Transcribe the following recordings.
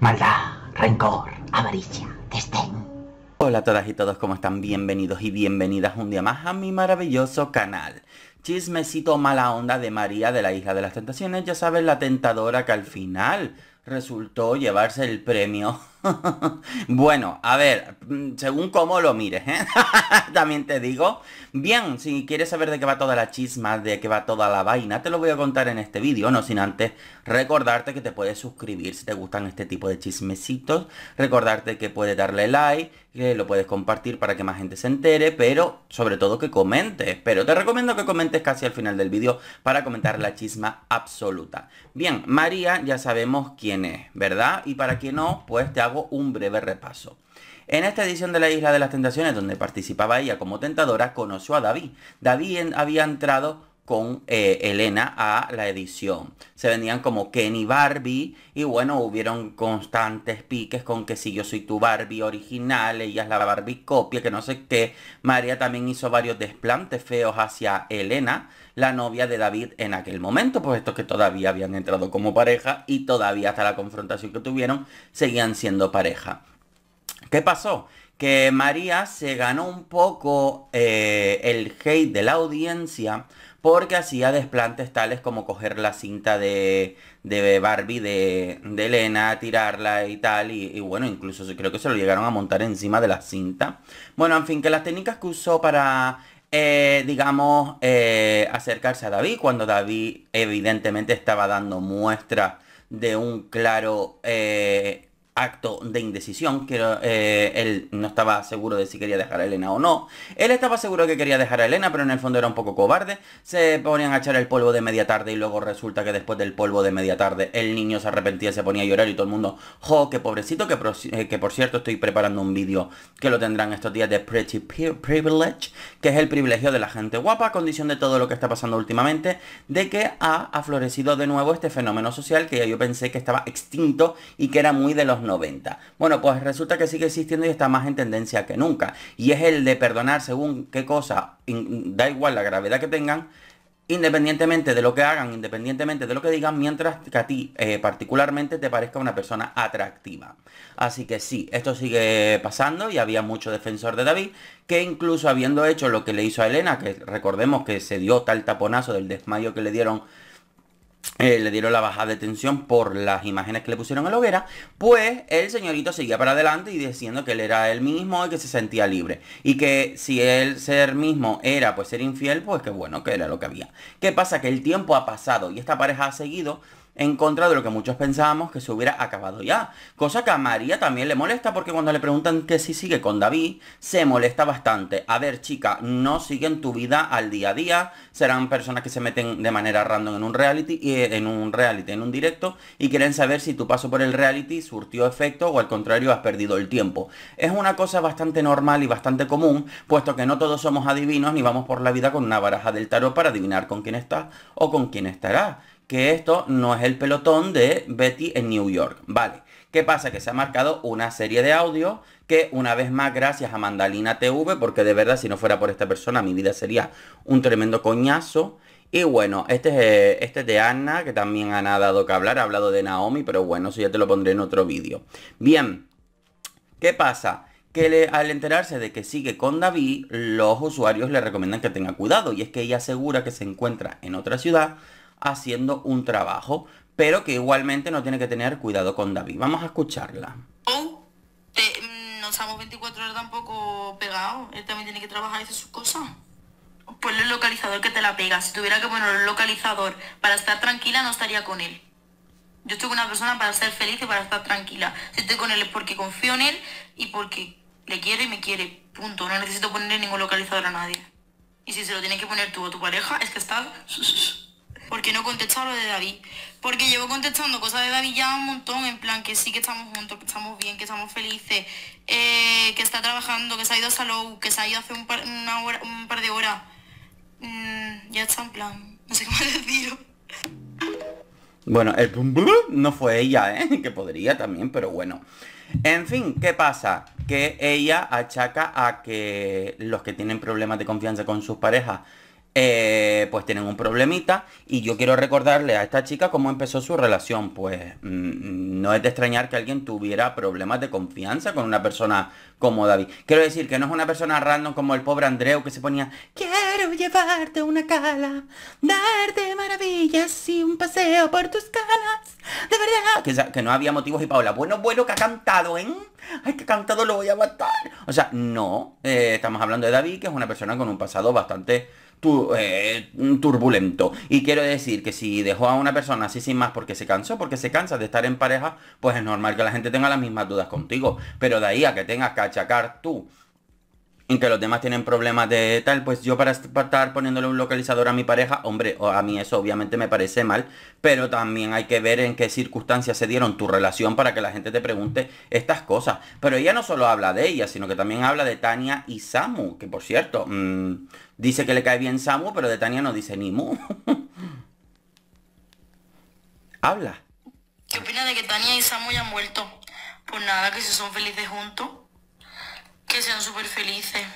Maldad, rencor, avaricia, desdén. Hola a todas y todos, ¿cómo están? Bienvenidos y bienvenidas un día más a mi maravilloso canal. Chismecito mala onda de María de la Hija de las Tentaciones, ya sabes, la tentadora que al final resultó llevarse el premio bueno, a ver, mm, según cómo lo mires, ¿eh? también te digo. Bien, si quieres saber de qué va toda la chisma, de qué va toda la vaina, te lo voy a contar en este vídeo, no sin antes recordarte que te puedes suscribir si te gustan este tipo de chismecitos, recordarte que puedes darle like, que lo puedes compartir para que más gente se entere, pero sobre todo que comentes. Pero te recomiendo que comentes casi al final del vídeo para comentar la chisma absoluta. Bien, María ya sabemos quién es, ¿verdad? Y para quien no, pues te hago un breve repaso. En esta edición de la Isla de las Tentaciones, donde participaba ella como tentadora, conoció a David. David había entrado con eh, Elena a la edición. Se vendían como Kenny Barbie y bueno, hubieron constantes piques con que si yo soy tu Barbie original, ella es la Barbie copia, que no sé qué. María también hizo varios desplantes feos hacia Elena, la novia de David en aquel momento, pues estos que todavía habían entrado como pareja y todavía hasta la confrontación que tuvieron seguían siendo pareja. ¿Qué pasó? Que María se ganó un poco eh, el hate de la audiencia porque hacía desplantes tales como coger la cinta de, de Barbie de, Elena, tirarla y tal, y, bueno, incluso creo que se lo llegaron a montar encima de la cinta. Bueno, en fin, que las técnicas que usó para... Eh, digamos, eh, acercarse a David cuando David evidentemente estaba dando muestras de un claro eh, acto de indecisión, que eh, él no estaba seguro de si quería dejar a Elena o no. Él estaba seguro que quería dejar a Elena, pero en el fondo era un poco cobarde. Se ponían a echar el polvo de media tarde y luego resulta que después del polvo de media tarde el niño se arrepentía, se ponía a llorar y todo el mundo, jo, qué pobrecito, que, eh, por cierto estoy preparando un vídeo que lo tendrán estos días de Pretty Privilege, que es el privilegio de la gente guapa a condición de todo lo que está pasando últimamente, de que ha, aflorecido de nuevo este fenómeno social que yo pensé que estaba extinto y que era muy de los 90. Bueno, pues resulta que sigue existiendo y está más en tendencia que nunca. Y es el de perdonar según qué cosa, da igual la gravedad que tengan, independientemente de lo que hagan, independientemente de lo que digan, mientras que a ti eh, particularmente te parezca una persona atractiva. Así que sí, esto sigue pasando y había mucho defensor de David, que incluso habiendo hecho lo que le hizo a Elena, que recordemos que se dio tal taponazo del desmayo que le dieron eh, le dieron la baja de tensión por las imágenes que le pusieron en la hoguera, pues el señorito seguía para adelante y diciendo que él era él mismo y que se sentía libre. Y que si él ser mismo era pues ser infiel, pues que bueno, que era lo que había. ¿Qué pasa? Que el tiempo ha pasado y esta pareja ha seguido en contra de lo que muchos pensábamos que se hubiera acabado ya. Cosa que a María también le molesta porque cuando le preguntan que si sigue con David, se molesta bastante. A ver, chica, no siguen tu vida al día a día, serán personas que se meten de manera random en un reality, eh, en un reality, en un directo, y quieren saber si tu paso por el reality surtió efecto o al contrario has perdido el tiempo. Es una cosa bastante normal y bastante común, puesto que no todos somos adivinos ni vamos por la vida con una baraja del tarot para adivinar con quién estás o con quién estará que esto no es el pelotón de Betty en New York. Vale, ¿qué pasa? Que se ha marcado una serie de audios que una vez más gracias a Mandalina TV, porque de verdad si no fuera por esta persona mi vida sería un tremendo coñazo. Y bueno, este es, eh, este de Anna, que también ha dado que hablar, ha hablado de Naomi, pero bueno, eso ya te lo pondré en otro vídeo. Bien, ¿qué pasa? que al enterarse de que sigue con David, los usuarios le recomiendan que tenga cuidado, y es que ella asegura que se encuentra en otra ciudad haciendo un trabajo, pero que igualmente no tiene que tener cuidado con David. Vamos a escucharla. Oh, mm, no estamos 24 horas tampoco pegados. Él también tiene que trabajar y hacer sus cosas. Ponle el localizador que te la pega. Si tuviera que poner el localizador para estar tranquila, no estaría con él. Yo estoy con una persona para ser feliz y para estar tranquila. Si estoy con él es porque confío en él y porque le quiere y me quiere. Punto. No necesito ponerle ningún localizador a nadie. Y si se lo tiene que poner tú o tu pareja, es que está porque no contestar lo de David. Porque llevo contestando cosas de David ya un montón, en plan que sí que estamos juntos, que estamos bien, que estamos felices, eh, que está trabajando, que se ha ido a Salou, que se ha ido hace un par, de horas. Mm, ya está en plan, no sé cómo decirlo. Bueno, el no fue ella, ¿eh? que podría también, pero bueno. En fin, ¿qué pasa? Que ella achaca a que los que tienen problemas de confianza con sus parejas eh, pues tienen un problemita y yo quiero recordarle a esta chica cómo empezó su relación. Pues mm, mm, no es de extrañar que alguien tuviera problemas de confianza con una persona como David. Quiero decir que no es una persona random como el pobre Andreu que se ponía, quiero llevarte una cala, darte maravillas y un paseo por tus calas. De verdad, que, no había motivos y Paula, bueno, bueno que ha cantado, ¿eh? Ay, que ha cantado, lo voy a matar. O sea, no, eh, estamos hablando de David, que es una persona con un pasado bastante eh, turbulento. Y quiero decir que si dejó a una persona así sin más porque se cansó, porque se cansa de estar en pareja, pues es normal que la gente tenga las mismas dudas contigo. Pero de ahí a que tengas que achacar tú en que los demás tienen problemas de tal, pues yo para estar poniéndole un localizador a mi pareja, hombre, a mí eso obviamente me parece mal, pero también hay que ver en qué circunstancias se dieron tu relación para que la gente te pregunte estas cosas. Pero ella no solo habla de ella, sino que también habla de Tania y Samu, que por cierto, mm, dice que le cae bien Samu, pero de Tania no dice ni mu. habla. ¿Qué opinas de que Tania y Samu han vuelto? Pues nada, que si son felices juntos súper felices.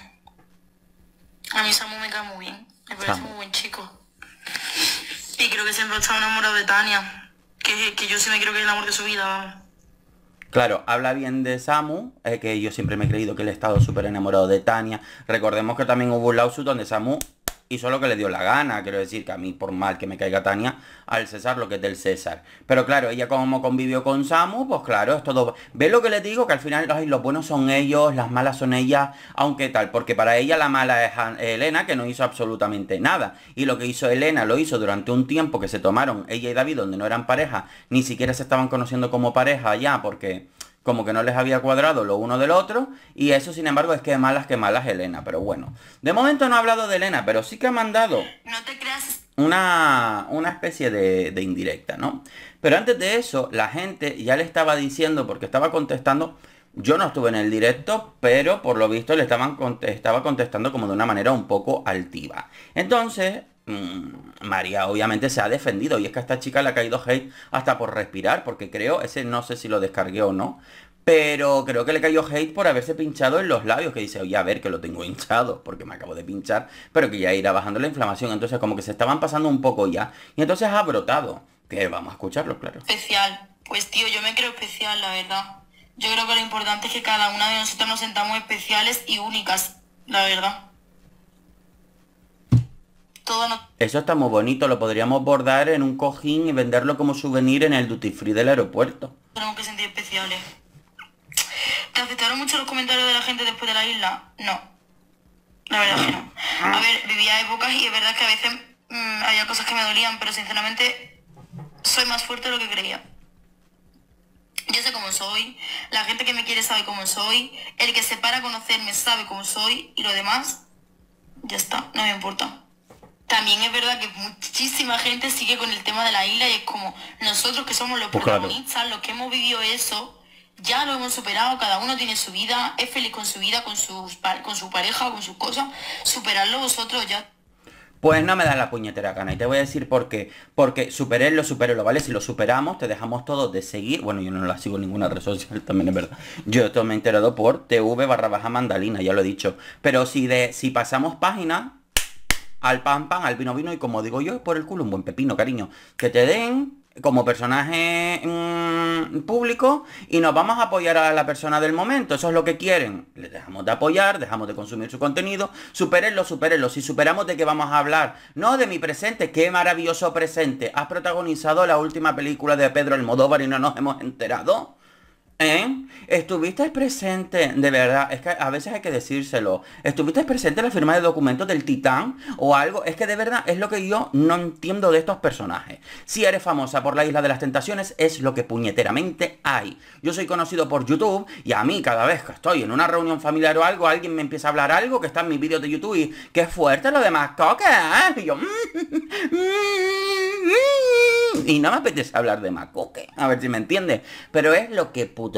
A mí Samu me cae muy bien. Me parece muy buen chico. Y creo que siempre ha estado enamorado de Tania. Que, que yo sí me creo que es el amor de su vida, Claro, habla bien de Samu, es que yo siempre me he creído que él ha estado súper enamorado de Tania. Recordemos que también hubo un lawsuit donde Samu hizo lo que le dio la gana, quiero decir que a mí por mal que me caiga Tania, al César lo que es del César. Pero claro, ella como convivió con Samu, pues claro, es todo... Ve lo que le digo? Que al final los buenos son ellos, las malas son ellas, aunque tal, porque para ella la mala es Elena, que no hizo absolutamente nada. Y lo que hizo Elena lo hizo durante un tiempo que se tomaron ella y David, donde no eran pareja, ni siquiera se estaban conociendo como pareja allá porque como que no les había cuadrado lo uno del otro, y eso sin embargo es que malas que malas Elena, pero bueno. De momento no ha hablado de Elena, pero sí que ha mandado no te creas. Una, una especie de, indirecta, ¿no? Pero antes de eso, la gente ya le estaba diciendo, porque estaba contestando, yo no estuve en el directo, pero por lo visto le estaban, estaba contestando como de una manera un poco altiva. Entonces, Mm, María obviamente se ha defendido y es que a esta chica le ha caído hate hasta por respirar, porque creo, ese no sé si lo descargué o no, pero creo que le cayó hate por haberse pinchado en los labios, que dice, oye, a ver, que lo tengo hinchado, porque me acabo de pinchar, pero que ya irá bajando la inflamación, entonces como que se estaban pasando un poco ya, y entonces ha brotado, que vamos a escucharlo, claro. Especial, pues tío, yo me creo especial, la verdad. Yo creo que lo importante es que cada una de nosotros nos sentamos especiales y únicas, la verdad. Eso está muy bonito, lo podríamos bordar en un cojín y venderlo como souvenir en el duty free del aeropuerto. Tenemos que sentir especiales. ¿Te afectaron mucho los comentarios de la gente después de la isla? No. La verdad que no. A ver, vivía épocas y es verdad que a veces mm, había cosas que me dolían, pero sinceramente soy más fuerte de lo que creía. Yo sé cómo soy, la gente que me quiere sabe cómo soy, el que se para a conocerme sabe cómo soy y lo demás, ya está, no me importa también es verdad que muchísima gente sigue con el tema de la isla y es como nosotros que somos los pues protagonistas, que hemos vivido eso, ya lo hemos superado, cada uno tiene su vida, es feliz con su vida, con, sus, con su pareja, con sus cosas, superarlo vosotros ya. Pues no me das la puñetera Cana, y te voy a decir por qué. Porque superé lo ¿vale? Si lo superamos, te dejamos todos de seguir. Bueno, yo no la sigo ninguna red social, también es verdad. Yo esto me he enterado por TV barra baja mandalina, ya lo he dicho. Pero si, de, si pasamos página, al pan pan, al vino vino y como digo yo, por el culo un buen pepino, cariño. Que te den como personaje mm, público y nos vamos a apoyar a la persona del momento. Eso es lo que quieren. le dejamos de apoyar, dejamos de consumir su contenido. Superenlo, superenlo. Si superamos de qué vamos a hablar. No de mi presente. Qué maravilloso presente. Has protagonizado la última película de Pedro Almodóvar y no nos hemos enterado. ¿Eh? Estuviste presente, de verdad, es que a veces hay que decírselo. Estuviste presente en la firma de documentos del Titán o algo. Es que de verdad es lo que yo no entiendo de estos personajes. Si eres famosa por la Isla de las Tentaciones, es lo que puñeteramente hay. Yo soy conocido por YouTube y a mí cada vez que estoy en una reunión familiar o algo, alguien me empieza a hablar algo que está en mi vídeo de YouTube y que es fuerte lo demás coque. Y yo... Mm, mm, mm, y no me apetece hablar de Macoque. A ver si me entiende Pero es lo que put...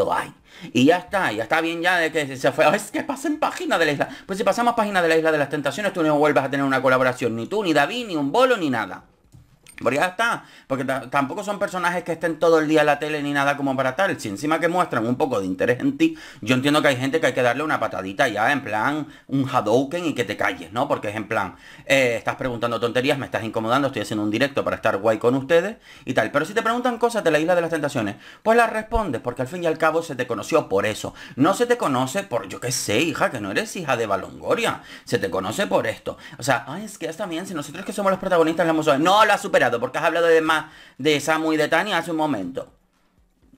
Y ya está, ya está bien ya de que se fue. Es que pasen Página de la isla. Pues si pasamos Página de la isla de las tentaciones, tú no vuelves a tener una colaboración. Ni tú, ni David, ni un bolo, ni nada. Porque ya está, porque tampoco son personajes que estén todo el día en la tele ni nada como para tal. Si encima que muestran un poco de interés en ti, yo entiendo que hay gente que hay que darle una patadita ya, en plan, un Hadouken y que te calles, ¿no? Porque es en plan, eh, estás preguntando tonterías, me estás incomodando, estoy haciendo un directo para estar guay con ustedes y tal. Pero si te preguntan cosas de la isla de las tentaciones, pues las respondes, porque al fin y al cabo se te conoció por eso. No se te conoce por, yo qué sé, hija, que no eres hija de Balongoria. Se te conoce por esto. O sea, ay, es que está bien, si nosotros que somos los protagonistas la No, la super porque has hablado de más de Samu y de Tania hace un momento.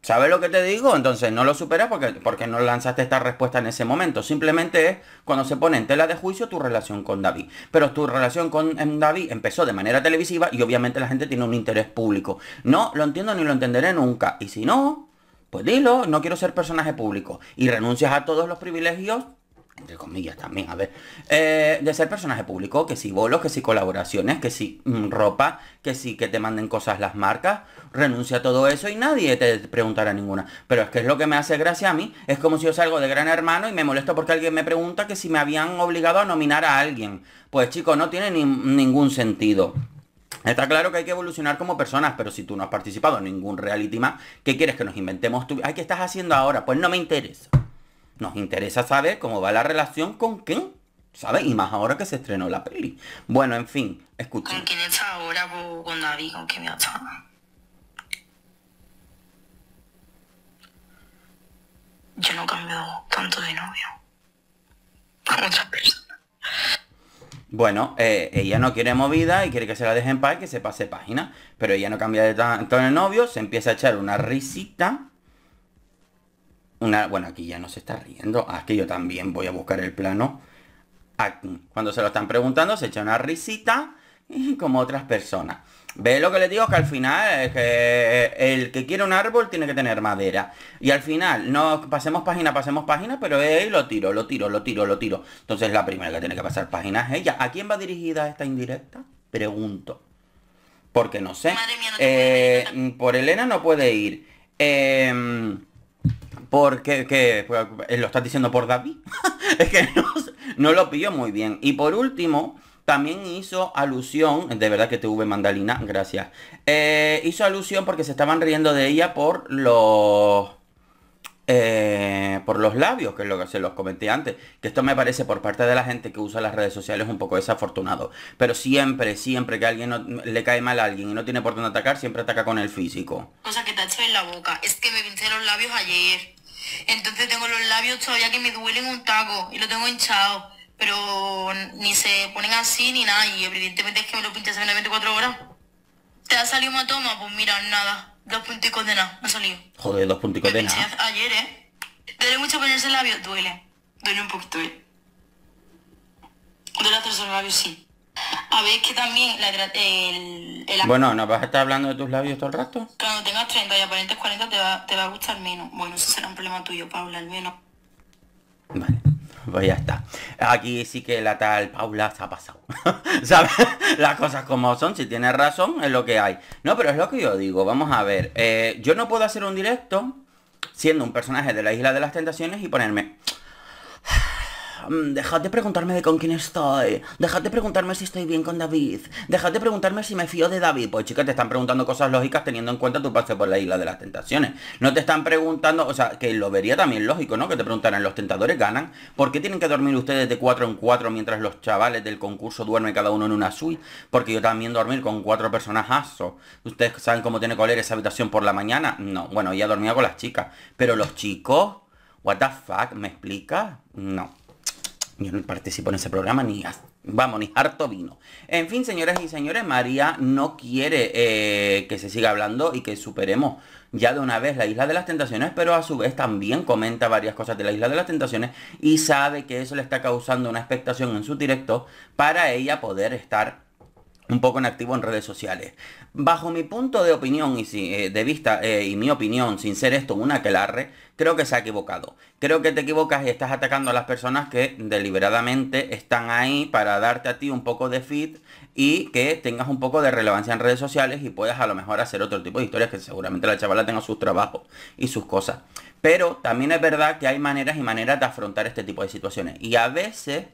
¿Sabes lo que te digo? Entonces no lo superas porque, porque no lanzaste esta respuesta en ese momento. Simplemente es cuando se pone en tela de juicio tu relación con David. Pero tu relación con David empezó de manera televisiva y obviamente la gente tiene un interés público. No lo entiendo ni lo entenderé nunca. Y si no, pues dilo, no quiero ser personaje público. Y renuncias a todos los privilegios entre comillas también, a ver, eh, de ser personaje público, que si bolos, que si colaboraciones, que si mm, ropa, que si que te manden cosas las marcas, renuncia a todo eso y nadie te preguntará ninguna. Pero es que es lo que me hace gracia a mí, es como si yo salgo de Gran Hermano y me molesto porque alguien me pregunta que si me habían obligado a nominar a alguien. Pues chico no tiene ningún sentido. Está claro que hay que evolucionar como personas, pero si tú no has participado en ningún reality más, ¿qué quieres que nos inventemos tú? ¿qué estás haciendo ahora? Pues no me interesa. Nos interesa saber cómo va la relación con quién, ¿Sabes? Y más ahora que se estrenó la peli. Bueno, en fin, está. Yo no he tanto de novio Bueno, eh, ella no quiere movida y quiere que se la dejen para que se pase página. Pero ella no cambia de tanto de novio, se empieza a echar una risita bueno, aquí ya no se está riendo. Ah, que yo también voy a buscar el plano. Cuando se lo están preguntando, se echa una risita como otras personas. Ve lo que les digo? Que al final es que eh, el que quiere un árbol tiene que tener madera. Y al final, no pasemos página, pasemos página, pero él eh, lo tiro, lo tiro, lo tiro, lo tiro. Entonces la primera que tiene que pasar página es ella. ¿A quién va dirigida esta indirecta? Pregunto. Porque no sé. Eh, por Elena no puede ir. Eh, porque pues, eh, lo estás diciendo por David. es que no, lo pillo muy bien. Y por último, también hizo alusión, de verdad que tuve mandalina, gracias. Eh, hizo alusión porque se estaban riendo de ella por los... Eh, por los labios, que es lo que se los comenté antes, que esto me parece por parte de la gente que usa las redes sociales un poco desafortunado. Pero siempre, siempre que alguien le cae mal a alguien y no tiene por dónde atacar, siempre ataca con el físico. Cosa que te ha hecho en la boca, es que me pinté los labios ayer. Entonces tengo los labios todavía que me duelen un taco y lo tengo hinchado. Pero ni se ponen así ni nada. Y evidentemente es que me lo pinchas hace 24 horas. ¿Te ha salido una toma? Pues mira, nada. Dos punticos de nada. no ha salido. Joder, dos punticos de nada. Ayer, ¿eh? Duele mucho ponerse el labio. Duele. Duele un poquito, ¿eh? Duele hacerse el labio, sí. A ver, que también la, el, el... Bueno, no vas a estar hablando de tus labios todo el rato? Cuando tengas 30 y aparentes 40 te va, te va a gustar menos. Bueno, eso será un problema tuyo, Paula, al menos. Vale, pues ya está. Aquí sí que la tal Paula se ha pasado. ¿Sabes? Las cosas como son, si tienes razón, es lo que hay. No, pero es lo que yo digo, vamos a ver. Eh, yo no puedo hacer un directo siendo un personaje de la Isla de las Tentaciones y ponerme... Mm, dejad de preguntarme de con quién estoy. Dejad de preguntarme si estoy bien con David. Dejad de preguntarme si me fío de David. Pues chicas, te están preguntando cosas lógicas teniendo en cuenta tu pase por la isla de las tentaciones. No te están preguntando, o sea, que lo vería también lógico, ¿no? Que te preguntaran, ¿los tentadores ganan? ¿Por qué tienen que dormir ustedes de cuatro en cuatro mientras los chavales del concurso duermen cada uno en una suite? Porque yo también dormir con cuatro personas aso. ¿Ustedes saben cómo tiene que oler esa habitación por la mañana? No, bueno, ya dormía con las chicas. Pero los chicos... What the fuck, ¿me explica? No. Yo no participo en ese programa ni vamos, ni harto vino. En fin, señoras y señores, María no quiere eh, que se siga hablando y que superemos ya de una vez la isla de las tentaciones, pero a su vez también comenta varias cosas de la isla de las tentaciones y sabe que eso le está causando una expectación en su directo para ella poder estar un poco en activo en redes sociales. Bajo mi punto de opinión y eh, de vista eh, y mi opinión, sin ser esto una aquelarre, creo que se ha equivocado. Creo que te equivocas y estás atacando a las personas que deliberadamente están ahí para darte a ti un poco de feed y que tengas un poco de relevancia en redes sociales y puedas a lo mejor hacer otro tipo de historias que seguramente la chavala tenga sus trabajos y sus cosas. Pero también es verdad que hay maneras y maneras de afrontar este tipo de situaciones. Y a veces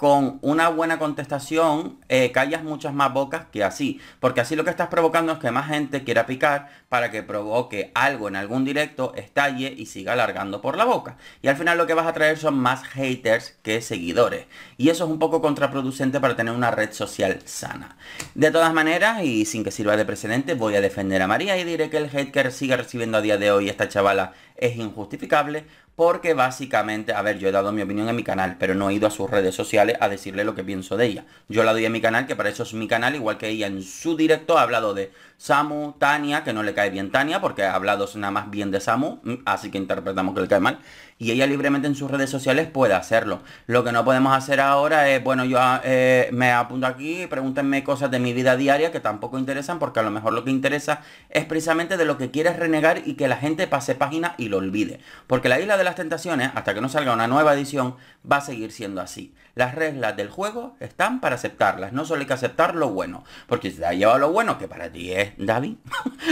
con una buena contestación eh, callas muchas más bocas que así. Porque así lo que estás provocando es que más gente quiera picar para que provoque algo en algún directo, estalle y siga alargando por la boca. Y al final lo que vas a traer son más haters que seguidores. Y eso es un poco contraproducente para tener una red social sana. De todas maneras, y sin que sirva de precedente, voy a defender a María y diré que el hate que sigue recibiendo a día de hoy esta chavala es injustificable porque básicamente, a ver, yo he dado mi opinión en mi canal, pero no he ido a sus redes sociales a decirle lo que pienso de ella. Yo la doy en mi canal, que para eso es mi canal, igual que ella en su directo ha hablado de Samu, Tania, que no le cae bien Tania, porque ha hablado nada más bien de Samu, mm, así que interpretamos que le cae mal. Y ella libremente en sus redes sociales puede hacerlo. Lo que no podemos hacer ahora es, bueno, yo ah, eh, me apunto aquí, pregúntenme cosas de mi vida diaria que tampoco interesan, porque a lo mejor lo que interesa es precisamente de lo que quieres renegar y que la gente pase página y lo olvide. Porque la isla de las tentaciones, hasta que no salga una nueva edición, va a seguir siendo así. Las reglas del juego están para aceptarlas, no solo hay que aceptar lo bueno. Porque si te ha llevado lo bueno, que para ti es David,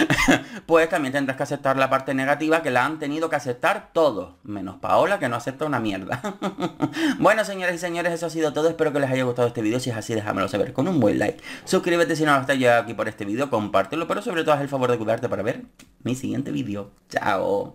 pues también tendrás que aceptar la parte negativa que la han tenido que aceptar todos, menos Paola que no acepta una mierda. bueno, señores y señores, eso ha sido todo. Espero que les haya gustado este vídeo. Si es así, déjamelo saber con un buen like. Suscríbete si no estás ya aquí por este vídeo, compártelo, pero sobre todo haz el favor de cuidarte para ver mi siguiente vídeo. Chao.